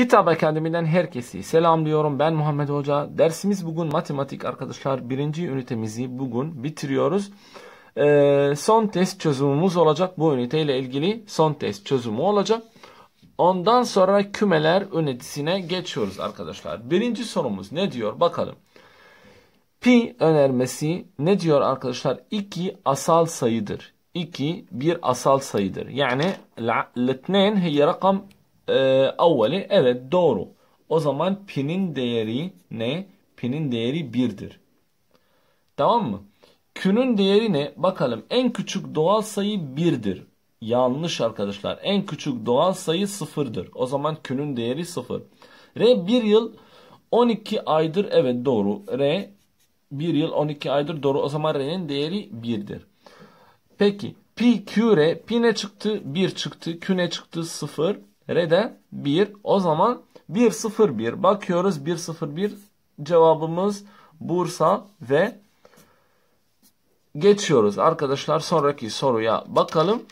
Kitaba Akademi'den herkesi selamlıyorum. Ben Muhammed Hoca. Dersimiz bugün matematik arkadaşlar. Birinci ünitemizi bugün bitiriyoruz. Ee, son test çözümümüz olacak. Bu üniteyle ilgili son test çözümü olacak. Ondan sonra kümeler ünitesine geçiyoruz arkadaşlar. Birinci sorumuz ne diyor bakalım. Pi önermesi ne diyor arkadaşlar? 2 asal sayıdır. 2 bir asal sayıdır. Yani l-2 hiye rakam e, avvali evet doğru. O zaman pi'nin değeri ne? Pi'nin değeri 1'dir. Tamam mı? Q'nun değeri ne? Bakalım en küçük doğal sayı 1'dir. Yanlış arkadaşlar. En küçük doğal sayı 0'dır. O zaman Q'nun değeri 0. R 1 yıl 12 aydır. Evet doğru. R 1 yıl 12 aydır doğru. O zaman R'nin değeri 1'dir. Peki. Pi, Q, R. Pi ne çıktı? 1 çıktı. Q ne çıktı? 0. R'de 1. O zaman 1 0 1. Bakıyoruz 1 0 1. Cevabımız Bursa ve geçiyoruz arkadaşlar sonraki soruya bakalım.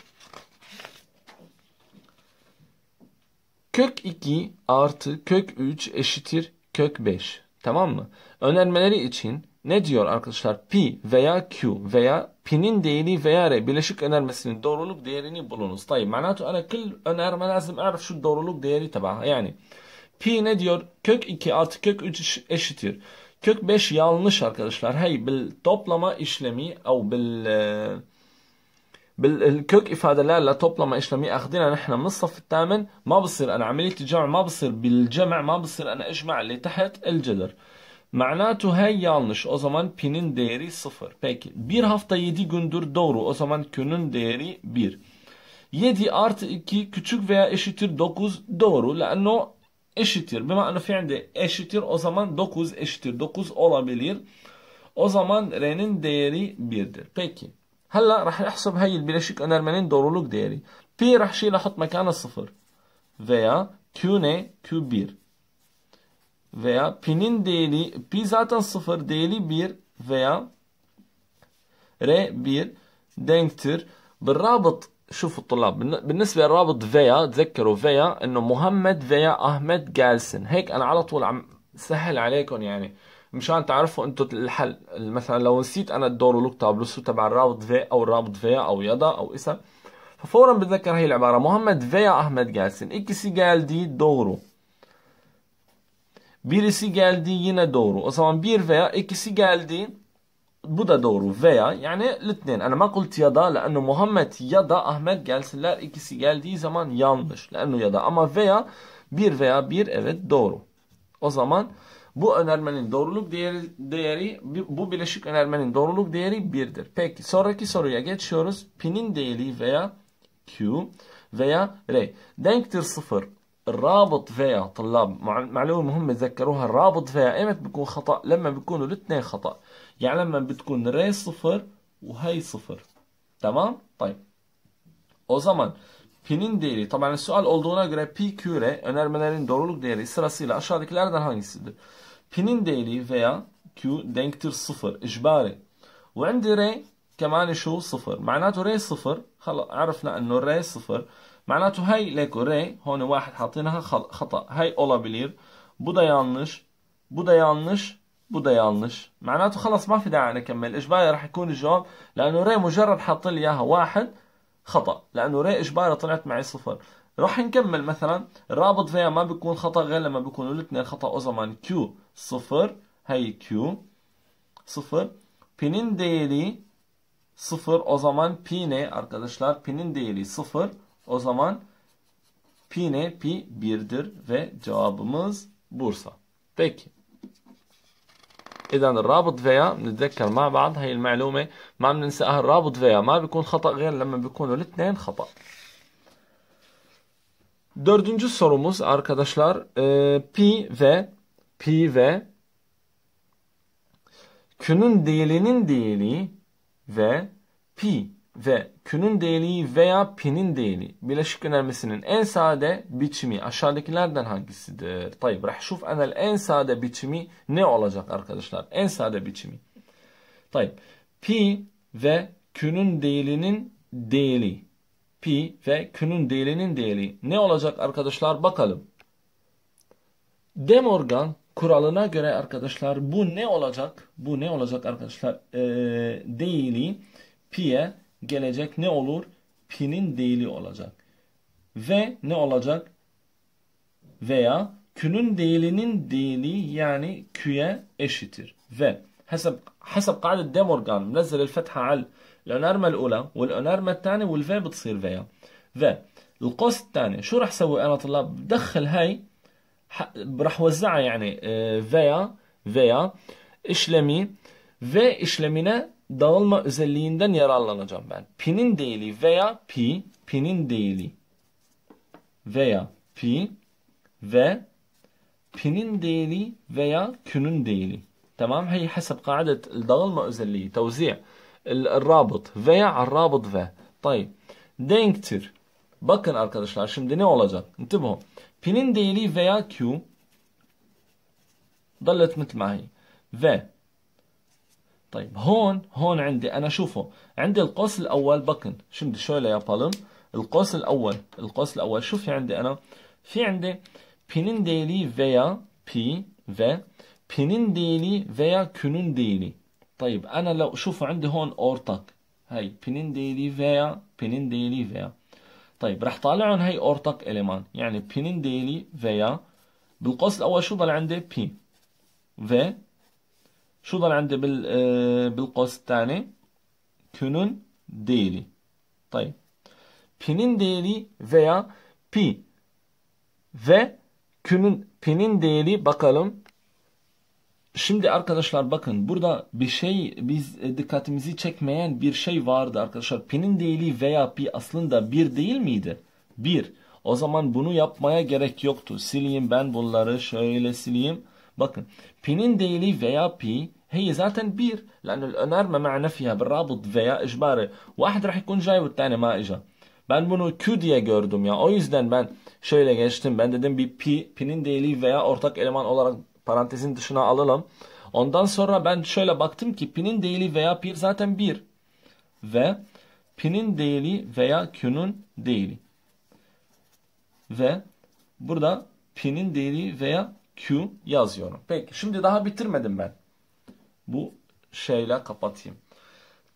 Kök 2 artı kök 3 eşittir kök 5. Tamam mı? Önermeleri için ne diyor arkadaşlar? Pi veya Q veya pi'nin değeri veya R bileşik önermesinin doğruluk değerini bulunuz. Tayyip manatu ana kıl önerme lazım er şu doğruluk değeri tabaha. Yani pi ne diyor? Kök 2 artı kök 3 eşittir. Kök 5 yanlış arkadaşlar. Hey bil toplama işlemi au bil بالكوك إفادة لا لا توب لما إيش لم يأخذنا نحن من الصف الثامن ما بصير أنا عملية الجمع ما بصير بالجمع ما بصير أنا أجمع اللي تحت الجذر Ma'natuhe yanlış. O zaman pi'nin değeri sıfır. Peki. Bir hafta yedi gündür doğru. O zaman künün değeri bir. Yedi artı iki küçük veya eşittir dokuz doğru. Lano eşittir. Bima'na fi'inde eşittir. O zaman dokuz eşittir. Dokuz olabilir. O zaman re'nin değeri birdir. Peki. Hala rah ihsab hayil bileşik önermenin doğruluk değeri. Pi rahşiyle hat mekana sıfır. Veya q ne? Q bir. veya pi'nin değeri pi zaten sıfır değeri 1 veya r 1 denktir. بالرابط شوفوا الطلاب بالنسبة للرابط فيا تذكروا فيا انه مهمد فيا احمد جالسن هيك انا على طول عم سهل عليكم يعني مشان تعرفوا انتوا الحل مثلا لو نسيت انا الدور ولوك تابلوسو تبع الرابط في او الرابط فيا او يدا او اسم ففورا بتذكر هي العبارة محمد فيا احمد جالسن اكسي جال دي دورو Birisi geldi yine doğru. O zaman bir veya ikisi geldi. Bu da doğru veya yani litnin. Ana ma kult ya da lenu Muhammed ya da Ahmet gelsinler ikisi geldiği zaman yanlış. Lenu ya da ama veya bir veya bir evet doğru. O zaman bu önermenin doğruluk değeri, değeri bu bileşik önermenin doğruluk değeri birdir. Peki sonraki soruya geçiyoruz. P'nin değeri veya Q veya R. Denktir sıfır. الرابط فيها طلاب معلومة مهمة تذكروها الرابط فيها ايمت بيكون خطأ لما بيكونوا الاثنين خطأ يعني لما بتكون ري صفر وهي صفر تمام طيب او زمان P'nin değeri tamamen sual olduğuna göre P, Q, R önermelerin doğruluk değeri sırasıyla aşağıdakilerden hangisidir? P'nin değeri veya Q denktir صفر icbari. وعندي R كمان شو صفر معناته R صفر خلص عرفنا انه R صفر معناته هاي ليكو ري هون واحد حاطينها خطأ هاي olabilir بو da yanlış بو da yanlış بو da yanlış معناته خلص ما في داعي نكمل اجباري راح يكون الجواب لانه ري مجرد حاط لي اياها واحد خطأ لانه ري اجباري طلعت معي صفر راح نكمل مثلا الرابط فيها ما بيكون خطأ غير لما بيكونوا الاثنين خطأ اوزمان كيو صفر هي كيو صفر بينين ديلي صفر اوزمان بيني pi ne arkadaşlar ديلي صفر O zaman pi ne? Pi 1'dir ve cevabımız Bursa. Peki. إذا الرابط فيا نتذكر مع بعض هي المعلومة ما بننساها الرابط فيا ما بيكون خطأ غير لما بيكونوا الاثنين خطأ. Dördüncü sorumuz arkadaşlar e, pi ve pi ve künün değilinin değili ve pi ve künün değeri veya pinin değeri bileşik önermesinin en sade biçimi aşağıdakilerden hangisidir? Tayyip rahşuf enel en sade biçimi ne olacak arkadaşlar? En sade biçimi. Tayyip pi ve künün değerinin değeri. Pi ve künün değerinin değeri ne olacak arkadaşlar? Bakalım. De Morgan kuralına göre arkadaşlar bu ne olacak? Bu ne olacak arkadaşlar? Ee, değeri pi'ye gelecek ne olur? Pi'nin değili olacak. Ve ne olacak? Veya Q'nun değilinin değili yani Q'ye eşittir. Ve حسب حسب قاعدة ديمورغان منزل الفتحة على الأنارما الأولى والأنارما الثانية والفي بتصير فيا في القوس الثاني شو راح سوي أنا طلاب بدخل هاي راح وزعها يعني فيا فيا اشلمي في اشلمينا dağılma özelliğinden yararlanacağım ben. Pi'nin değili veya pi, pi'nin değili veya pi ve pi'nin değili veya künün değili. Tamam? Hey hesap kaidet dağılma özelliği, tevzi' rabıt veya rabıt ve. Tay. Denktir. Bakın arkadaşlar şimdi ne olacak? Ne İntibu. Pi'nin değili veya q dallet mitmahi ve طيب هون هون عندي انا شوفوا عندي القوس الاول بكن شو بدي شوي يا بالم القوس الاول القوس الاول شو في عندي انا في عندي بينين ديلي فيا بي في بينين ديلي فيا كنون ديلي طيب انا لو شوفوا عندي هون اورتك هاي بينين ديلي فيا بينين ديلي فيا طيب رح طالعهم هي اورتك اليمان يعني بينين ديلي فيا بالقوس الاول شو ضل عندي بي في Şu da elde bil, e, bil kastani künün değeri. Tayyip. Pi'nin değeri veya pi ve künün pi'nin değeri bakalım. Şimdi arkadaşlar bakın burada bir şey biz e, dikkatimizi çekmeyen bir şey vardı arkadaşlar. Pi'nin değeri veya pi aslında bir değil miydi? Bir. O zaman bunu yapmaya gerek yoktu. Sileyim ben bunları şöyle sileyim. Bakın p'nin değeri veya p هي ذاتا بير لأنه الأنارما مع bir بالرابط veya إجباري واحد راح يكون جاي ve ما إجا Ben bunu Q diye gördüm ya. O yüzden ben şöyle geçtim. Ben dedim bir pi pinin değili veya ortak eleman olarak parantezin dışına alalım. Ondan sonra ben şöyle baktım ki pinin değili veya pi zaten bir Ve pinin değili veya Q'nun değili Ve burada pinin değili veya Q yazıyorum. Peki şimdi daha bitirmedim ben. Bu şeyle kapatayım.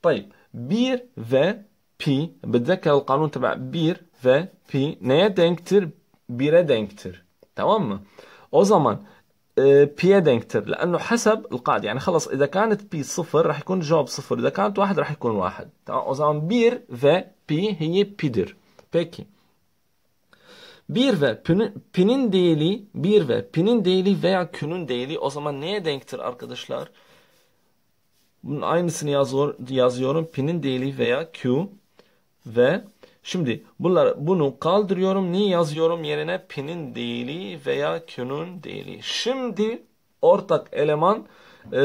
Tayyip 1 ve pi bedekel kanun tabi 1 ve pi neye denktir? 1'e denktir. Tamam mı? O zaman بي دنكتر لانه حسب القاعده يعني خلص اذا كانت بي صفر رح يكون الجواب صفر اذا كانت واحد رح يكون واحد تمام zaman بير ve pi هي pi'dir. Peki. 1 ve pünün, pinin değili 1 ve pinin değili veya künün değili o zaman neye denktir arkadaşlar? Bunun aynısını yazıyor, yazıyorum. Pinin değili veya Q ve şimdi bunlar bunu kaldırıyorum. Niye yazıyorum yerine pinin değili veya Q'nun değili. Şimdi ortak eleman e,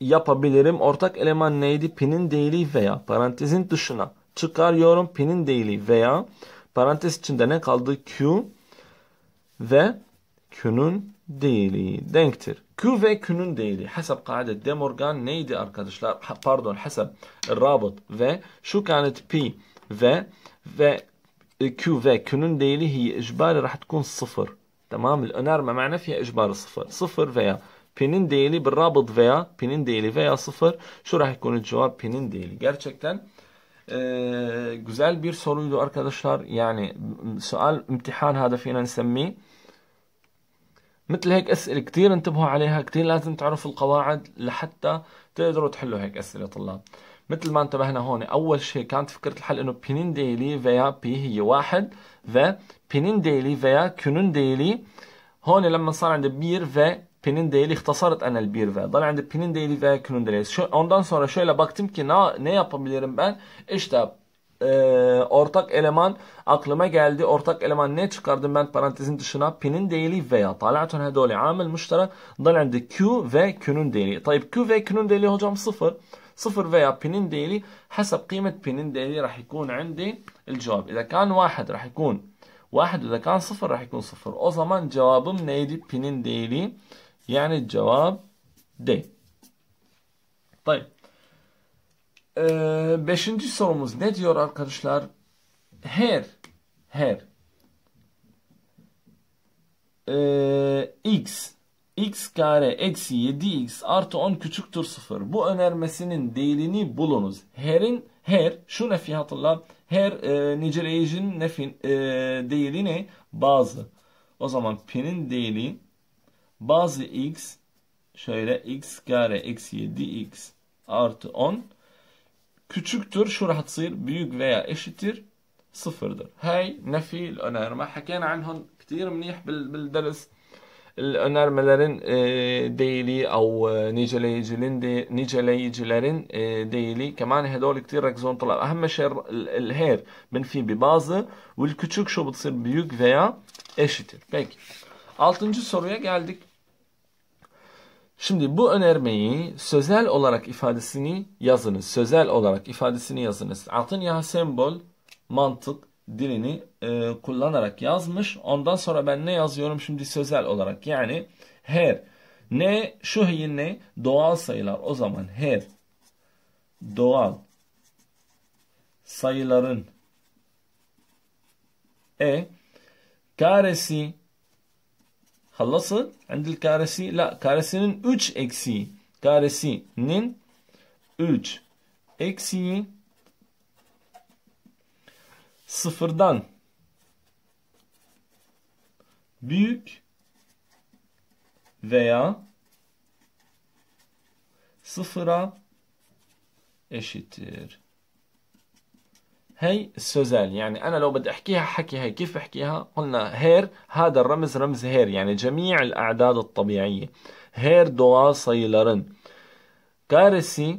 yapabilirim. Ortak eleman neydi? Pinin değili veya parantezin dışına çıkarıyorum. Pinin değili veya Parantez içinde ne kaldı? Q ve Q'nun değili denktir. Q ve Q'nun değili. Hesap kaide de Morgan neydi arkadaşlar? pardon hesap rabıt ve şu kanet P ve ve e, Q ve Q'nun değili hiye icbari rahat sıfır. Tamam. Önerme ma'na fiye icbari sıfır. Sıfır veya P'nin değili bir rabıt veya P'nin değili veya sıfır. Şu rahat tkun cevap P'nin değili. Gerçekten Ee, آه، güzel bir soruydu arkadaşlar. Yani سؤال امتحان هذا فينا نسميه. مثل هيك أسئلة كثير انتبهوا عليها كثير لازم تعرفوا القواعد لحتى تقدروا تحلوا هيك أسئلة طلاب. مثل ما انتبهنا هون أول شيء كانت فكرة الحل إنه بينين ديلي فيا بي هي واحد و بينين ديلي فيا كنون ديلي هون لما صار عندي بير في pinin değeri ihtasaret enel bir ve. Dan yani pinin değeri ve künün ondan sonra şöyle baktım ki ne, ne yapabilirim ben? İşte e, ortak eleman aklıma geldi. Ortak eleman ne çıkardım ben parantezin dışına? Pinin değeri veya. Talatun hedoli amel müşterek. Dan yani Q ve künün değeri. Tayyip Q ve künün değeri hocam sıfır. صفر فيا بنين ديلي حسب قيمة بنين ديلي راح يكون عندي الجواب إذا كان واحد راح يكون واحد وإذا كان صفر راح يكون صفر أو زمان جوابم نيدي بنين ديلي yani cevap D. Tamam. Ee, beşinci sorumuz ne diyor arkadaşlar? Her, her. Ee, x, x kare eksi 7x artı 10 küçüktür 0. Bu önermesinin değilini bulunuz. Her'in, her, şu nefi hatırla, her e, niceleyicinin nefin, e, değili Bazı. O zaman p'nin değili bazı x şöyle x kare eksi 7x artı 10 küçüktür şurhat sıyır büyük veya eşittir صفر هاي نفي الأنارما حكينا عنهم كتير منيح بالدرس الأنارمالارين ديلي أو نيجليجلين نيجليجلارين ديلي كمان هدول كتير ركزون طلع أهم شيء الهير بنفي ببازة والكتشك شو بتصير بيوك veya eşittir. Peki. Altıncı soruya geldik. Şimdi bu önermeyi sözel olarak ifadesini yazınız. Sözel olarak ifadesini yazınız. ya sembol, mantık dilini e, kullanarak yazmış. Ondan sonra ben ne yazıyorum şimdi sözel olarak. Yani her. Ne şu ne? Doğal sayılar. O zaman her. Doğal sayıların e karesi halası endil karesi la karesinin 3 eksiği karesinin 3 eksiği sıfırdan büyük veya sıfıra eşittir. هي سوزان يعني أنا لو بدي أحكيها حكي هي كيف بحكيها قلنا هير هذا الرمز رمز هير يعني جميع الأعداد الطبيعية هير دوا صيلرن كارسي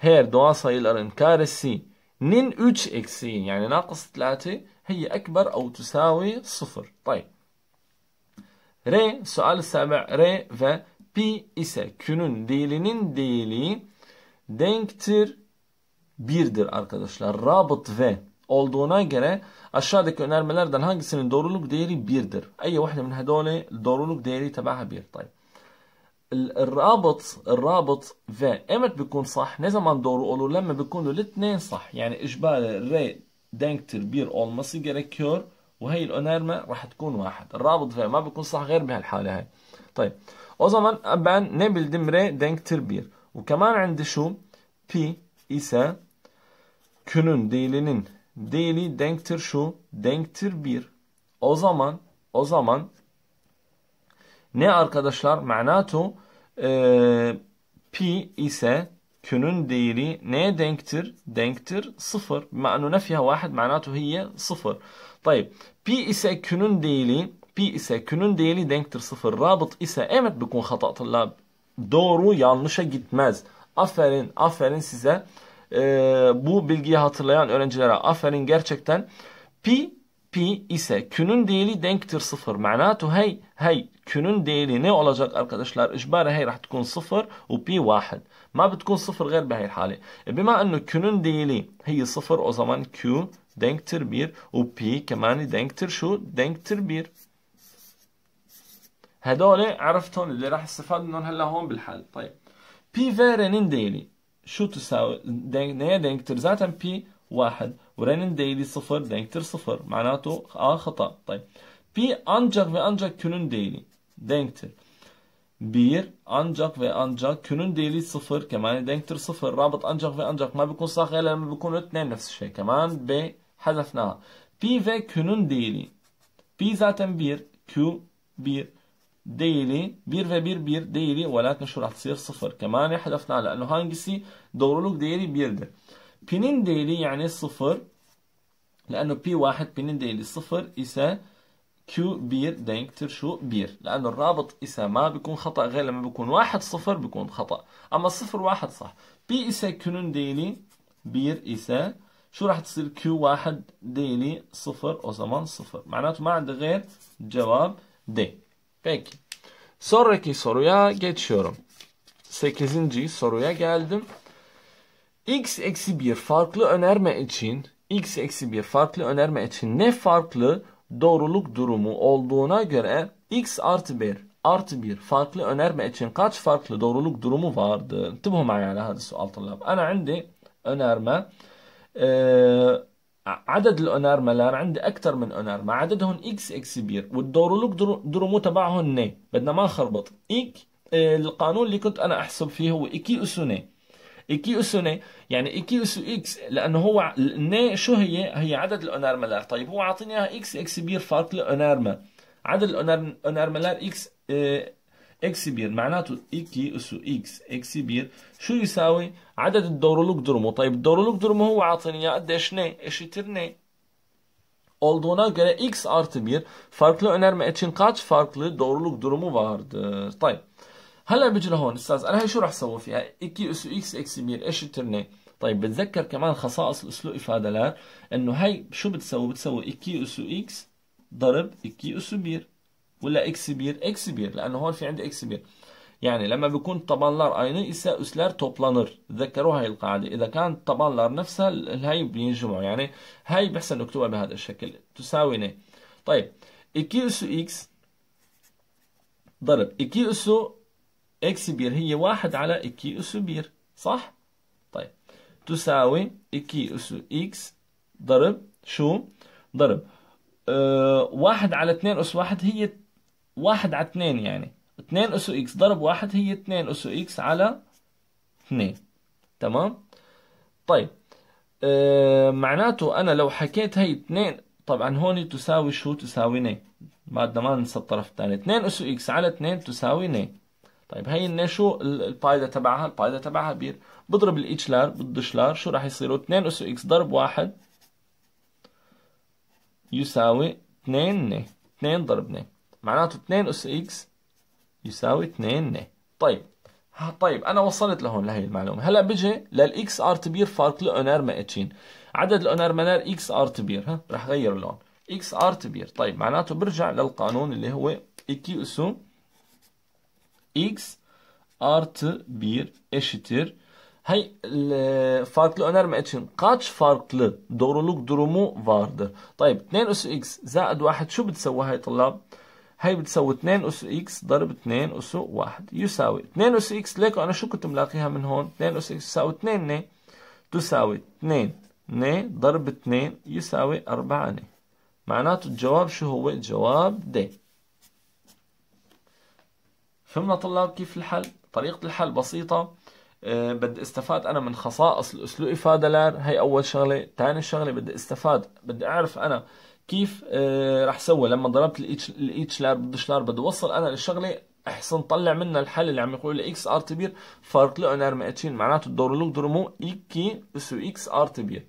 هير دوا صيلرن كارسي نين اتش اكسين يعني ناقص ثلاثة هي أكبر أو تساوي صفر طيب ري السؤال السابع ري بي pi ise ديلي نين ديلي denktir birdir arkadaşlar. Rabıt ve olduğuna göre aşağıdaki önermelerden hangisinin doğruluk değeri birdir? Ey vahde min hedole doğruluk değeri tabaha bir. Tayyip. الرابط الرابط في امتى بيكون صح نزم عن دوره قولوا لما بيكونوا الاثنين صح يعني اجبار الري دنكتر بير olması gerekiyor وهي الأنرمة راح تكون واحد الرابط في ما بيكون صح غير بهالحالة هاي طيب o zaman ben ne bildim R denktir 1. Ve keman indi şu P ise künün değilinin değili denktir şu denktir bir. O zaman o zaman ne arkadaşlar? Manatu e, pi ise künün değili neye denktir? Denktir sıfır. Ma'nu nefiha vahid manatu hiye sıfır. Tayyip. Pi ise künün değili pi ise künün değili denktir sıfır. Rabıt ise evet bikun hata Doğru yanlışa gitmez. Aferin, aferin size. E, bu bilgiyi hatırlayan öğrencilere aferin gerçekten. Pi, pi ise künün değeri denktir sıfır. Manatu hey, hey. Künün değeri ne olacak arkadaşlar? İcbari hey rah tkun sıfır ve pi vahid. Ma bitkun sıfır gayr behi hali. E, bima ennu künün değeri hey sıfır o zaman Q denktir bir. Ve pi kemani denktir şu denktir bir. هدول عرفتهم اللي راح استفاد منهم هلا هون بالحل طيب بي فيرنين ديلي شو تساوي دينك نيا دينكتر زاتا بي واحد ورنين ديلي صفر دينكتر صفر معناته اه خطا طيب بي انجاك في انجاك كنون ديلي دينكتر بير انجاك في انجاك كنون ديلي صفر كمان دينكتر صفر رابط انجاك في انجاك ما بيكون صاخي لما بيكونوا اثنين نفس الشيء كمان بي حذفناها بي في كنون ديلي بي زاتا بير كيو بير ديلي بير في بير بير ديلي ولكن شو راح تصير صفر كمان حذفناها لانه هانجسي دورولوك ديلي بيردر بينين ديلي يعني صفر لانه بي واحد بينين ديلي صفر إسا كيو بير دينكتر شو بير لانه الرابط إسا ما بيكون خطا غير لما بيكون واحد صفر بيكون خطا اما صفر واحد صح بي إسا كنون ديلي بير إسا شو راح تصير كيو واحد ديلي صفر او زمان صفر معناته ما عندي غير جواب دي Peki. Sonraki soruya geçiyorum. 8. soruya geldim. X eksi 1 farklı önerme için X eksi 1 farklı önerme için ne farklı doğruluk durumu olduğuna göre X artı 1 artı 1 farklı önerme için kaç farklı doğruluk durumu vardı? انتبهوا معي على هذا السؤال طلاب. أنا عندي önerme ee, عدد ملار عندي أكثر من أنارما عددهم إكس إكس كبير لوك درومو تبعهم ني بدنا ما نخربط إيك آه، القانون اللي كنت أنا أحسب فيه هو ني أسوني إيكي أسوني يعني إكي أسو إكس لأنه هو ني شو هي هي عدد ملار طيب هو عاطيني إياها إكس إكس كبير فارق ما عدد ملار إكس آه، اكس بير معناته اكي اس اكس اكس بير شو يساوي عدد الدورولوك درمو طيب الدورولوك درمو هو عاطيني اياه قديش ne ترني اولدونا olduğuna göre x artı 1 farklı önerme için kaç farklı doğruluk durumu vardır? طيب هلا بجينا لهون استاذ انا هي شو راح اسوي فيها 2 اس x eksi 1 eşittir ne طيب بتذكر كمان خصائص الاسلوب ifadeler انه هي شو بتسوي بتسوي 2 اس x ضرب 2 اس 1 ولا اكس بير اكس بير لانه هون في عندي اكس بير يعني لما بيكون طبلر اين اسا اسلر توبلانر تذكروا هاي القاعده اذا كان طبلر نفسها هاي بينجمعوا يعني هاي بحسن نكتبها بهذا الشكل تساوي ني طيب اكي اس اكس ضرب اكي اس اكس بير هي واحد على اكي اس بير صح طيب تساوي اكي اس اكس ضرب شو ضرب أه واحد على 2 اس واحد هي واحد على اثنين يعني اثنين اس اكس ضرب واحد هي اثنين اس اكس على اثنين تمام طيب اه معناته انا لو حكيت هي اثنين طبعا هون تساوي شو تساوي ني بعد ما ننسى الطرف الثاني اثنين اس اكس على اثنين تساوي ني طيب هي الني شو البايدا تبعها البايدا تبعها كبير بضرب الاتش لار بالدش لار شو راح يصيروا اثنين اس اكس ضرب واحد يساوي اثنين ني اثنين ضرب ني معناته 2 أس إكس يساوي 2 ن طيب طيب أنا وصلت لهون لهي المعلومة هلا بجي للإكس آر تبير فارقلو أنار مقتشين عدد الاونار منار إكس آر تبير ها رح غير اللون إكس آر تبير طيب معناته برجع للقانون اللي هو إكي أسو إكس artı 1 eşittir. Hey, e, farklı önerme için kaç farklı doğruluk durumu فاردر طيب 2 اس اكس زائد 1 شو بتسوي هاي طلاب؟ هي بتساوي 2 أس إكس ضرب 2 أس واحد يساوي 2 أس إكس ليكو أنا شو كنت ملاقيها من هون 2 أس إكس تساوي 2 ن تساوي 2 ن ضرب 2 يساوي 4 ن معناته الجواب شو هو الجواب د فهمنا طلاب كيف الحل طريقة الحل بسيطة أه بدي استفاد انا من خصائص الاسلوب فادلار هي اول شغله ثاني شغله بدي استفاد بدي اعرف انا أه كيف آه، راح سوى لما ضربت الاتش الاتش لار بالدش لار بدي اوصل انا للشغله احسن طلع منها الحل اللي عم يقول لي اكس ار تبير فرط له انار مئتين معناته الدور لوك درمو ايكي اسو اكس ار تبير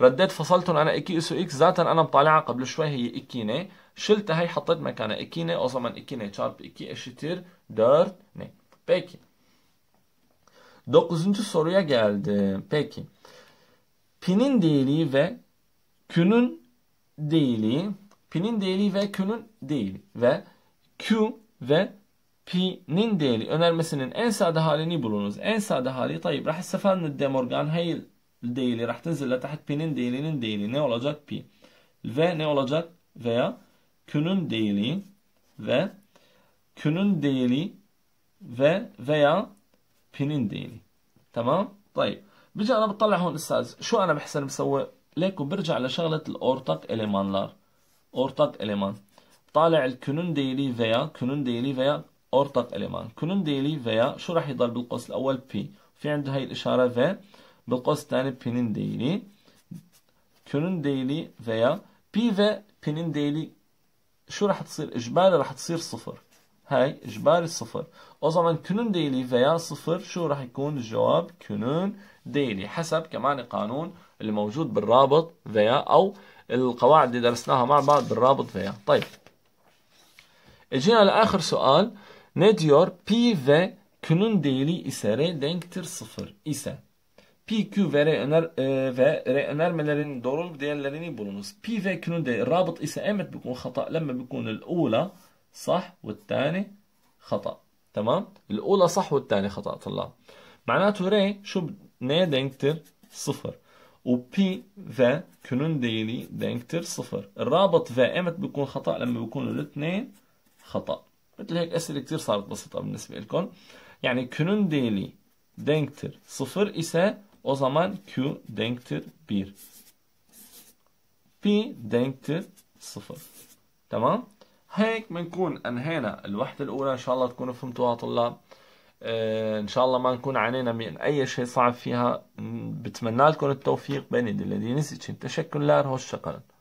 رديت فصلتهم انا ايكي اسو اكس ذاتا انا مطالعها قبل شوي هي ايكيني شلتها هي حطيت مكانها ايكيني او زمان ايكيني شارب ايكي اشتير dört ne? بيكي Dokuzuncu soruya geldi. Peki. Pi'nin değeri ve Q'nun değili, P'nin değili ve Q'nun değili ve Q ve P'nin değili önermesinin en sade halini bulunuz. En sade hali tayyip. Rah seferin de Morgan Hayl değili. Rah tenzille taht P'nin değilinin değili. Ne olacak P? Ve ne olacak? Veya Q'nun değili ve Q'nun değili ve veya P'nin değili. Tamam? Tayyip. بيجي انا بطلع هون Şu, شو انا بحسن مسوي ليكو برجع لشغلة الأورتاك لار أورتاك إليمان طالع الكنون ديلي فيا كنون ديلي فيا أورتاك إليمان كنون ديلي فيا شو راح يضل بالقوس الأول بي في عنده هاي الإشارة في بالقوس الثاني بينين ديلي كنون ديلي فيا بي في بينين ديلي شو راح تصير إجباري راح تصير صفر هاي إجباري صفر أو زمان كنون ديلي فيا صفر شو راح يكون الجواب كنون ديلي حسب كمان قانون اللي موجود بالرابط فيا او القواعد اللي درسناها مع بعض بالرابط فيا طيب اجينا لاخر سؤال نديور بي في كنون ديلي اساري دينكتر صفر اسا بي كيو في ري انر اه في ري انر بولونوس بي في كنون دي الرابط اسا ايمت بيكون خطا لما بيكون الاولى صح والثاني خطا تمام الاولى صح والثاني خطا طلع معناته ري شو ني دينكتر صفر وبي ذا كنون ديلي دينكتر صفر الرابط ذا امتى بيكون خطأ لما بيكونوا الاثنين خطأ مثل هيك أسئلة كتير صارت بسيطة بالنسبة لكم يعني كنون ديلي دينكتر صفر ise او زمان Q دينكتر بير P دينكتر صفر تمام هيك بنكون انهينا الوحدة الأولى إن شاء الله تكونوا فهمتوها طلاب آه، ان شاء الله ما نكون عانينا من اي شيء صعب فيها بتمنى لكم التوفيق بين يدي الذي نسيت التشكر لار هو شكرا